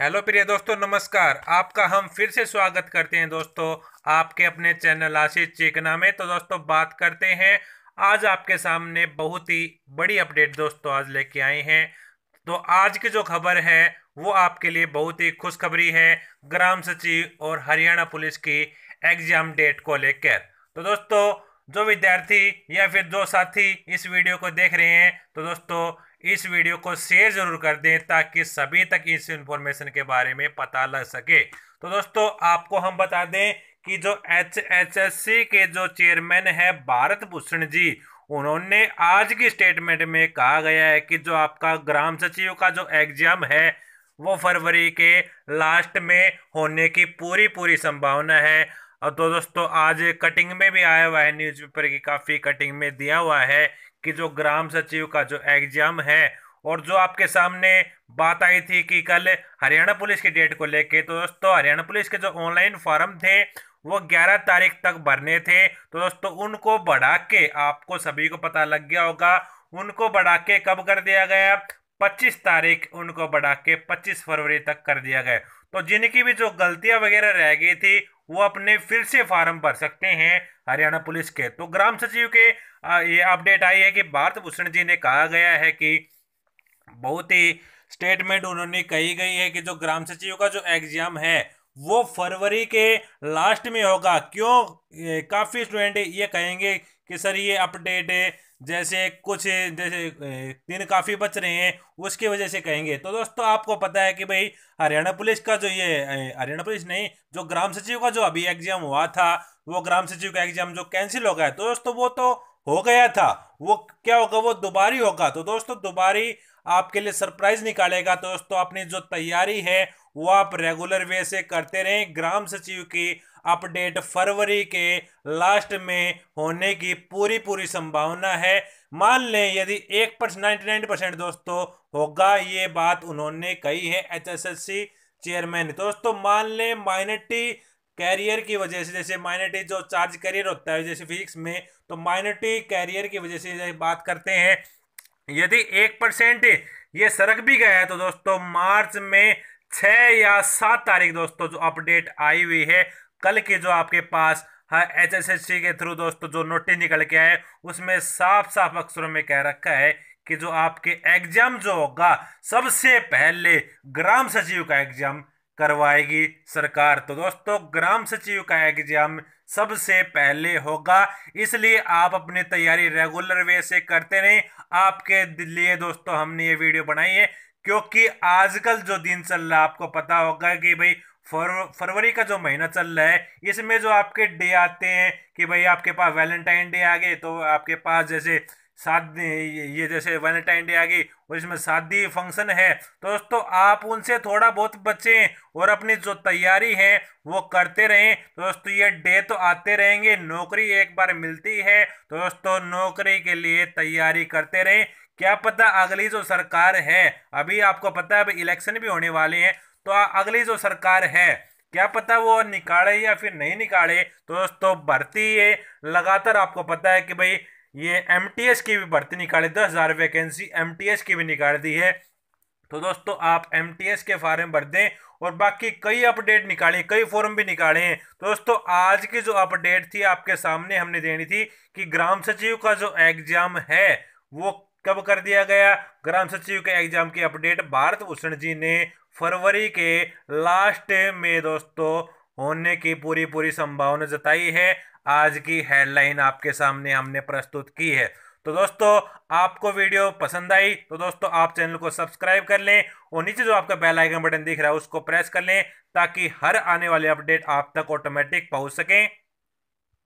hello प्रिय दोस्तों नमस्कार आपका हम फिर से स्वागत करते हैं दोस्तों आपके अपने चैनल आशीष चेकना में तो दोस्तों बात करते हैं आज आपके सामने बहुत ही बड़ी अपडेट दोस्तों आज लेके आए हैं तो आज की जो खबर है वो आपके लिए बहुत ही खुशखबरी है ग्राम सचिव और हरियाणा पुलिस की एग्जाम डेट को लेकर तो दोस्तों जो विद्यार्थी या फिर जो साथी इस वीडियो को देख रहे हैं तो दोस्तों इस वीडियो को शेयर ज़रूर कर दें ताकि सभी तक इस इंफॉर्मेशन के बारे में पता लग सके तो दोस्तों आपको हम बता दें कि जो एच एच एस सी के जो चेयरमैन है भारत भूषण जी उन्होंने आज की स्टेटमेंट में कहा गया है कि जो आपका ग्राम सचिव का जो एग्जाम है वो फरवरी के लास्ट में होने की पूरी पूरी संभावना है और तो दोस्तों आज कटिंग में भी आया हुआ है न्यूज़पेपर की काफ़ी कटिंग में दिया हुआ है कि जो ग्राम सचिव का जो एग्जाम है और जो आपके सामने बात आई थी कि कल हरियाणा पुलिस की डेट को लेके तो दोस्तों हरियाणा पुलिस के जो ऑनलाइन फॉर्म थे वो 11 तारीख तक भरने थे तो दोस्तों उनको बढ़ा के आपको सभी को पता लग गया होगा उनको बढ़ा के कब कर दिया गया 25 तारीख उनको बढ़ा के 25 फरवरी तक कर दिया गया तो जिनकी भी जो गलतियां वगैरह रह गई थी वो अपने फिर से फार्म भर सकते हैं हरियाणा पुलिस के तो ग्राम सचिव के ये अपडेट आई है कि भारत भूषण जी ने कहा गया है कि बहुत ही स्टेटमेंट उन्होंने कही गई है कि जो ग्राम सचिव का जो एग्जाम है वो फरवरी के लास्ट में होगा क्यों काफ़ी स्टूडेंट ये कहेंगे कि सर ये अपडेट है जैसे कुछ जैसे दिन काफ़ी बच रहे हैं उसकी वजह से कहेंगे तो दोस्तों आपको पता है कि भाई हरियाणा पुलिस का जो ये हरियाणा पुलिस नहीं जो ग्राम सचिव का जो अभी एग्जाम हुआ था वो ग्राम सचिव का एग्जाम जो कैंसिल हो गया तो दोस्तों वो तो हो गया था वो क्या होगा वो दोबारी होगा तो दोस्तों दोबारी आपके लिए सरप्राइज निकालेगा तो दोस्तों अपनी जो तैयारी है वो आप रेगुलर वे से करते रहें ग्राम सचिव की अपडेट फरवरी के लास्ट में होने की पूरी पूरी संभावना है मान लें यदि एक परसेंट नाइन्टी नाइन परसेंट दोस्तों होगा ये बात उन्होंने कही है H S S C chairman दोस्तों मान लें माइनॉरिटी कैरियर की वजह से जैसे माइनॉरिटी जो चार्ज कैरियर होता है जैसे फिजिक्स में तो माइनॉरिटी कैरियर की वजह से बात करते हैं यदि एक परसेंट ये सरक भी गया है तो दोस्तों मार्च में छः या सात तारीख दोस्तों जो अपडेट आई हुई है कल के जो आपके पास हाँ एच एस एस सी के थ्रू दोस्तों जो नोटिस निकल के आए उसमें साफ साफ अक्षरों में कह रखा है कि जो आपके एग्जाम जो होगा सबसे पहले ग्राम सचिव का एग्जाम करवाएगी सरकार तो दोस्तों ग्राम सचिव का एग्जाम सबसे पहले होगा इसलिए आप अपनी तैयारी रेगुलर वे से करते रहें आपके लिए दोस्तों हमने ये वीडियो बनाई है क्योंकि आजकल जो दिन चल रहा है आपको पता होगा कि भाई फरवरी का जो महीना चल रहा है इसमें जो आपके डे आते हैं कि भाई आपके पास वैलेंटाइन डे आ गए तो आपके पास जैसे शादी ये जैसे वैलेंटाइन डे आ गई और इसमें शादी फंक्शन है तो दोस्तों आप उनसे थोड़ा बहुत बचें और अपनी जो तैयारी है वो करते रहें तो दोस्तों ये डे तो आते रहेंगे नौकरी एक बार मिलती है तो दोस्तों नौकरी के लिए तैयारी करते रहें क्या पता अगली जो सरकार है अभी आपको पता है अभी इलेक्शन भी होने वाले हैं तो अगली जो सरकार है क्या पता वो निकाले या फिर नहीं निकाले तो दोस्तों भर्ती ये लगातार आपको पता है कि भाई ये एम की भी भर्ती निकाले दस हज़ार वैकेंसी एम की भी निकाल दी है तो दोस्तों आप एम के फॉर्म भर दें और बाकी कई अपडेट निकाले कई फॉर्म भी निकाले हैं तो दोस्तों आज की जो अपडेट थी आपके सामने हमने देनी थी कि ग्राम सचिव का जो एग्जाम है वो कब कर दिया गया ग्राम सचिव के एग्जाम की अपडेट भारत भूषण जी ने फरवरी के लास्ट में दोस्तों होने की पूरी पूरी संभावना जताई है आज की हेडलाइन आपके सामने हमने प्रस्तुत की है तो दोस्तों आपको वीडियो पसंद आई तो दोस्तों आप चैनल को सब्सक्राइब कर लें और नीचे जो आपका बेल आइकन बटन दिख रहा है उसको प्रेस कर लें ताकि हर आने वाले अपडेट आप तक ऑटोमेटिक पहुंच सकें